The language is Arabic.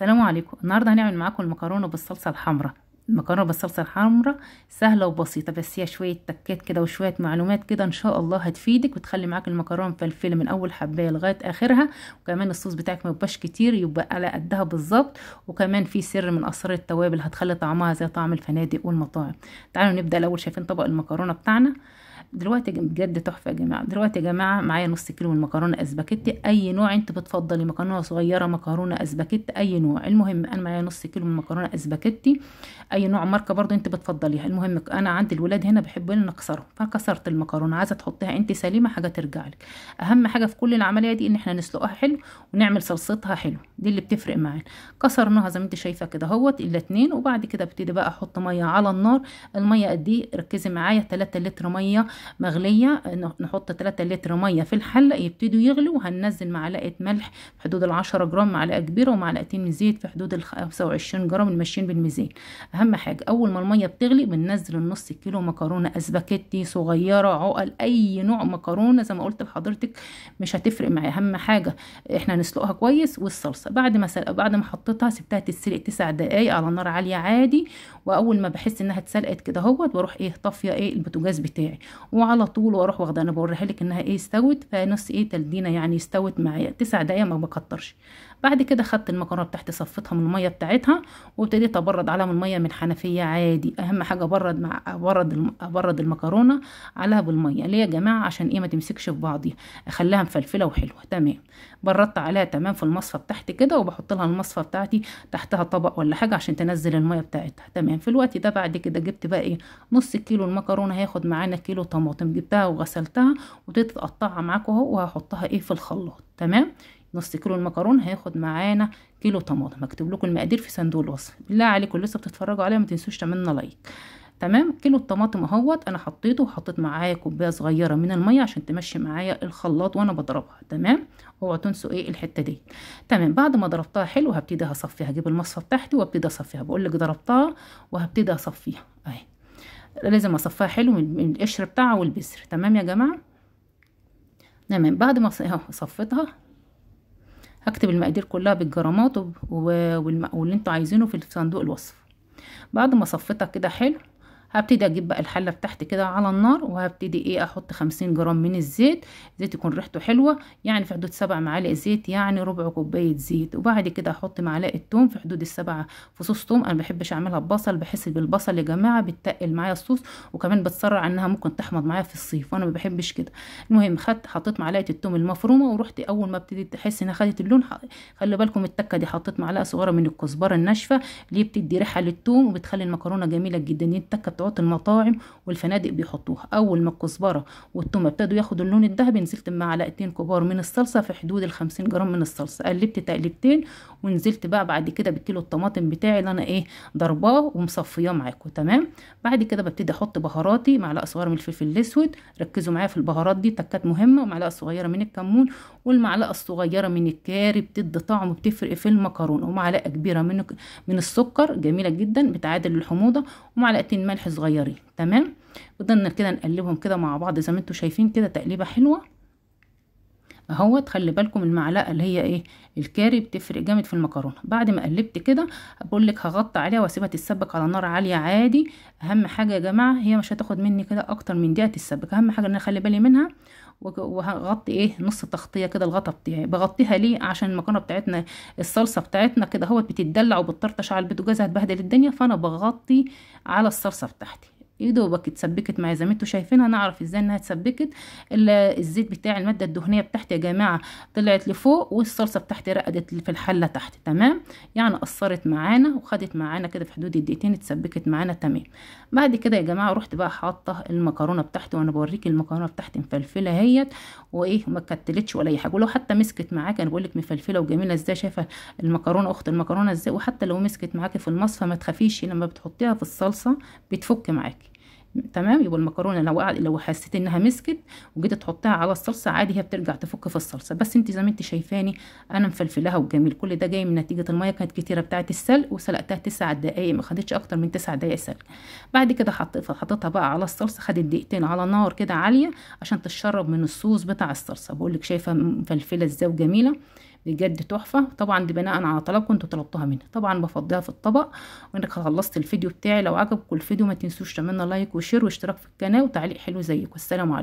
السلام عليكم النهارده هنعمل معاكم المكرونه بالصلصه الحمراء المكرونه بالصلصه الحمراء سهله وبسيطه بس هي شويه تكات كده وشويه معلومات كده ان شاء الله هتفيدك وتخلي معاك المكرونه مفلفله من اول حبايه لغايه اخرها وكمان الصوص بتاعك ما يبقاش كتير يبقى على قدها بالظبط وكمان في سر من اسرار التوابل هتخلي طعمها زي طعم الفنادق والمطاعم تعالوا نبدا الاول شايفين طبق المكرونه بتاعنا دلوقتي بجد تحفه يا جماعه دلوقتي يا جماعه معايا نص كيلو من المكرونه اسباجيتي اي نوع انت بتفضلي مكرونه صغيره مكرونه اسباجيتي اي نوع المهم انا معايا نص كيلو من مكرونه اسباجيتي اي نوع ماركه برضو انت بتفضليها المهم انا عندي الولاد هنا بحبوا ان اكسرهم فكسرت المكرونه عايزه تحطيها انت سليمه حاجه ترجع لك اهم حاجه في كل العمليه دي ان احنا نسلقها حلو ونعمل صلصتها حلو دي اللي بتفرق معانا كسرناها زي ما انت شايفه كده اهوت الاثنين وبعد كده ابتدي بقى احط ميه على النار الميه قد ايه ركزي معايا 3 لتر ميه مغليه نحط 3 لتر ميه في الحله يبتدوا يغلوا وهننزل معلقه ملح في حدود ال 10 جرام معلقه كبيره ومعلقتين من زيت في حدود ال 25 جرام الماشيين بالميزان اهم حاجه اول ما الميه بتغلي بننزل النص كيلو مكرونه أسباكيتي صغيره عقل اي نوع مكرونه زي ما قلت لحضرتك مش هتفرق معايا اهم حاجه احنا نسلقها كويس والصلصه بعد ما سلق بعد ما حطيتها سبتها تتسلق 9 دقائق على نار عاليه عادي واول ما بحس انها اتسلقت كده اهوت بروح ايه طافيه ايه البوتاجاز بتاعي وعلى طول واروح واخده انا بوريها لك انها ايه استوت فنص ايه تلدينه يعني استوت معايا تسع دقايق ما بكترش بعد كده خدت المكرونه بتاعتي صفيتها من الميه بتاعتها وابتديت ابرد عليها من الميه من حنفيه عادي اهم حاجه ابرد مع ابرد ابرد المكرونه عليها بالميه ليه يا جماعه عشان ايه ما تمسكش في بعضيها اخليها مفلفله وحلوه تمام بردت عليها تمام في المصفى بتاعتي كده وبحط لها المصفى بتاعتي تحتها طبق ولا حاجه عشان تنزل الميه بتاعتها تمام في الوقت ده بعد كده جبت بقى ايه نص كيلو المكرونه هياخد معانا كيلو الطماطم جبتها وغسلتها وابتديت اقطعها معاكم اهو وهحطها ايه في الخلاط تمام نص كيلو المكرونه هياخد معانا كيلو طماطم هكتب لكم المقادير في صندوق الوصف بالله عليكم لسه بتتفرجوا عليها ما تنسوش تعملنا لايك تمام كيلو الطماطم اهوت انا حطيته وحطيت معايا كوبايه صغيره من الميه عشان تمشي معايا الخلاط وانا بضربها تمام اوعوا تنسوا ايه الحته دي تمام بعد ما ضربتها حلو هبتدي اصفيها هجيب المصفى بتاعتي وابتدي اصفيها بقول لك ضربتها وهبتدي اصفيها اهي لازم اصفيها حلو من القشر بتاعها والبسر تمام يا جماعه تمام بعد ما اهو صفيتها هكتب المقادير كلها بالجرامات واللي انتوا عايزينه في صندوق الوصف بعد ما صفيتها كده حلو هبتدي اجيب بقى الحله بتاعتي كده على النار وهبتدي ايه احط 50 جرام من الزيت زيت يكون ريحته حلوه يعني في حدود سبع معالق زيت يعني ربع كوبايه زيت وبعد كده احط معلقه ثوم في حدود السبع فصوص توم انا بحبش اعملها ببصل بحس بالبصل يا جماعه بتقل معايا الصوص وكمان بتسرع انها ممكن تحمض معايا في الصيف وانا ما بحبش كده المهم خدت حطيت معلقه التوم المفرومه ورحت اول ما ابتديت احس انها خدت اللون خلي بالكم التكه دي حطيت معلقه صغيره من الكزبره الناشفه اللي بتدي ريحه للتوم وبتخلي المكرونه جميله جدا التكه بتوعات المطاعم والفنادق بيحطوها اول ما الكزبره والتومه ابتدوا ياخدوا اللون الذهبي نزلت بمعلقتين كبار من الصلصه في حدود ال 50 جرام من الصلصه قلبت تقلبتين ونزلت بقى بعد كده بكيلو الطماطم بتاعي اللي انا ايه ضرباه ومصفياه معاكم تمام بعد كده ببتدي احط بهاراتي معلقه صغيره من الفلفل الاسود ركزوا معايا في البهارات دي تكات مهمه ومعلقه صغيره من الكمون والمعلقه الصغيره من الكاري بتدي طعم وبتفرق في المكرونه ومعلقه كبيره من من السكر جميله جدا بتعادل الحموضه ومعلقتين ملح صغيرين تمام فضلنا كده نقلبهم كده مع بعض زي ما انتوا شايفين كده تقليبه حلوه اهوت خلي بالكم المعلقه اللي هي ايه الكاري بتفرق جامد في المكرونه بعد ما قلبت كده بقول لك هغطي عليها واسيبها تتسبك على نار عاليه عادي اهم حاجه يا جماعه هي مش هتاخد مني كده اكتر من دقيقه تتسبك اهم حاجه ان انا اخلي بالي منها وهغطي ايه نص تغطيه كده الغطا بتاعي بغطيها ليه عشان المكرونه بتاعتنا الصلصه بتاعتنا كده اهوت بتتدلع وبتطرطش على البوتاجاز هتبهدل الدنيا فانا بغطي على الصلصه بتاعتي يا دوبك اتسبكت معايا زي ما انتوا شايفينها نعرف ازاي انها اتسبكت الزيت بتاع الماده الدهنيه بتاعتي يا جماعه طلعت لفوق والصلصه بتاعتي رقدت في الحله تحت تمام يعني قصرت معانا وخدت معانا كده في حدود الدقيقتين اتسبكت معانا تمام بعد كده يا جماعه رحت بقى حاطه المكرونه بتاعتي وانا بوريك المكرونه بتاعتي مفلفله اهيت وايه ما كتلتش ولا اي حاجه ولو حتى مسكت معاك انا بقول لك مفلفله وجميله ازاي شايفه المكرونه اخت المكرونه ازاي وحتى لو مسكت معاكي في المصفى ما تخافيش لما بتحطيها في الصلصه بتفك معاكي تمام يبقى المكرونه لو لو حسيت انها مسكت وجيت تحطها على الصلصه عادي هي بترجع تفك في الصلصه بس انت زي ما انت شايفاني انا مفلفلاها وجميل كل ده جاي من نتيجه الميه كانت كتيره بتاعه السلق وسلقتها 9 دقائق ما خدتش اكتر من 9 دقائق سلق بعد كده حطيتها حطيتها بقى على الصلصه خدت دقيقتين على نار كده عاليه عشان تتشرب من الصوص بتاع الصلصه بقول لك شايفه مفلفله ازاي وجميله بجد تحفه طبعا دي بناء على طلبكم انتوا طلبتوها مني طبعا بفضيها في الطبق وانك خلصت الفيديو بتاعي لو عجبكم الفيديو ما تنسوش تعملنا لايك وشير واشتراك في القناه وتعليق حلو زيكم والسلام عليكم